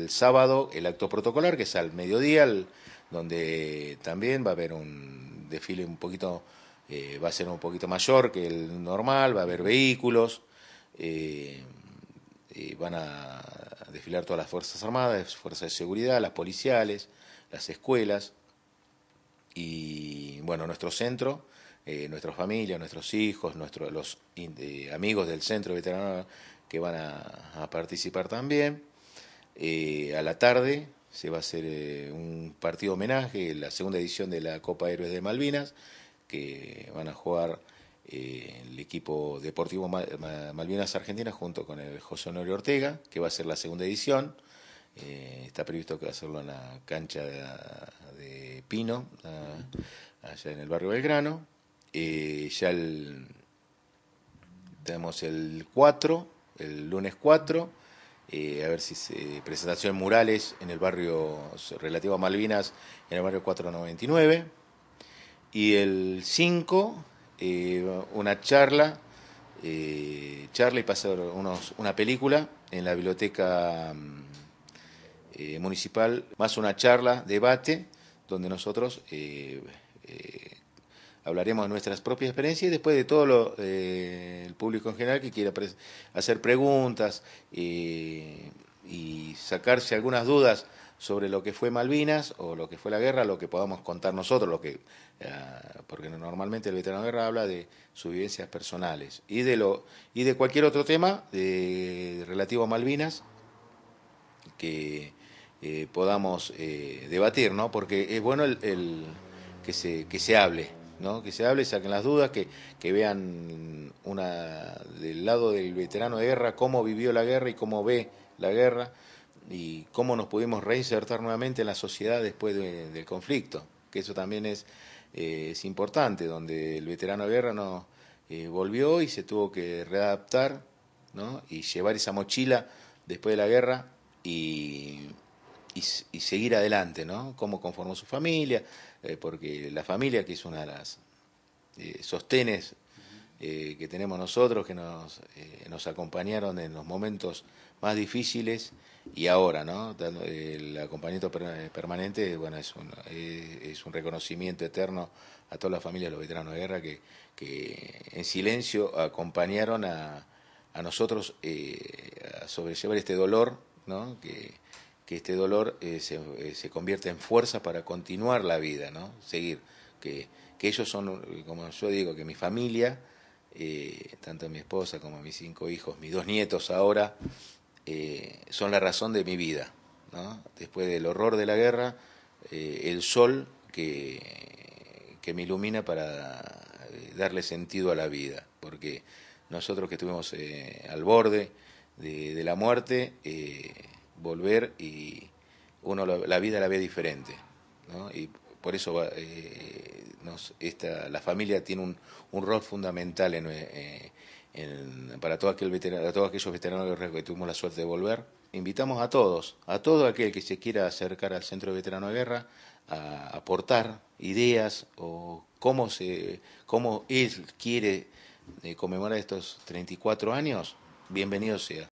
El sábado el acto protocolar, que es al mediodía, donde también va a haber un desfile un poquito, eh, va a ser un poquito mayor que el normal, va a haber vehículos, eh, eh, van a desfilar todas las Fuerzas Armadas, Fuerzas de Seguridad, las policiales, las escuelas y bueno, nuestro centro, nuestra familia, nuestros hijos, nuestros los amigos del centro veterano que van a participar también. Eh, a la tarde se va a hacer eh, un partido homenaje, la segunda edición de la Copa Héroes de Malvinas, que van a jugar eh, el equipo deportivo Malvinas Argentina junto con el José Honorio Ortega, que va a ser la segunda edición. está previsto que va a hacerlo en la cancha de, Pino, allá en el barrio Belgrano. ya tenemos el 4, el lunes 4 eh, a ver si se, presentación murales en el barrio relativo a Malvinas, en el barrio 499. Y el 5, eh, una charla, eh, charla y pasar una película en la biblioteca mm, municipal, más una charla, debate, donde nosotros hablaremos de nuestras propias experiencias y después de todo eh, el público en general que quiera hacer preguntas eh, y sacarse algunas dudas sobre lo que fue Malvinas o lo que fue la guerra, lo que podamos contar nosotros, lo que ah, porque normalmente el veterano de guerra habla de sus vivencias personales y de lo y de cualquier otro tema eh, relativo a Malvinas que podamos debatir, ¿no? Porque es bueno el que se que se hable que se hable, saquen las dudas, que, vean una del lado del veterano de guerra cómo vivió la guerra y cómo ve la guerra y cómo nos pudimos reinsertar nuevamente en la sociedad después del conflicto, que eso también es, eh, es importante, donde el veterano de guerra no, eh, volvió y se tuvo que readaptar ¿no? y llevar esa mochila después de la guerra y y, seguir adelante, ¿no? Cómo conformó su familia, eh, porque la familia, que es una de las eh, sostenes eh, que tenemos nosotros, que nos, acompañaron en los momentos más difíciles y ahora, ¿no? El acompañamiento permanente, bueno, es un, es un reconocimiento eterno a toda la familia de los veteranos de guerra que, que en silencio acompañaron a, a nosotros a sobrellevar este dolor, ¿no? Que, que este dolor eh, se, eh, convierta en fuerza para continuar la vida, ¿no? Seguir, que, ellos son, eh, como yo digo, que mi familia, tanto mi esposa como mis cinco hijos, mis dos nietos ahora, son la razón de mi vida, ¿no? Después del horror de la guerra, el sol que, que me ilumina para darle sentido a la vida, porque nosotros que estuvimos al borde de, la muerte, volver y uno la, vida la ve diferente. Y por eso eh, nos, esta, la familia tiene un, un rol fundamental eh, para todo aquel veterano, todos aquellos veteranos de guerra que tuvimos la suerte de volver. Invitamos a todos, a todo aquel que se quiera acercar al Centro de Veterano de Guerra, a aportar ideas o cómo, se, cómo él quiere eh, conmemorar estos 34 años, bienvenido sea.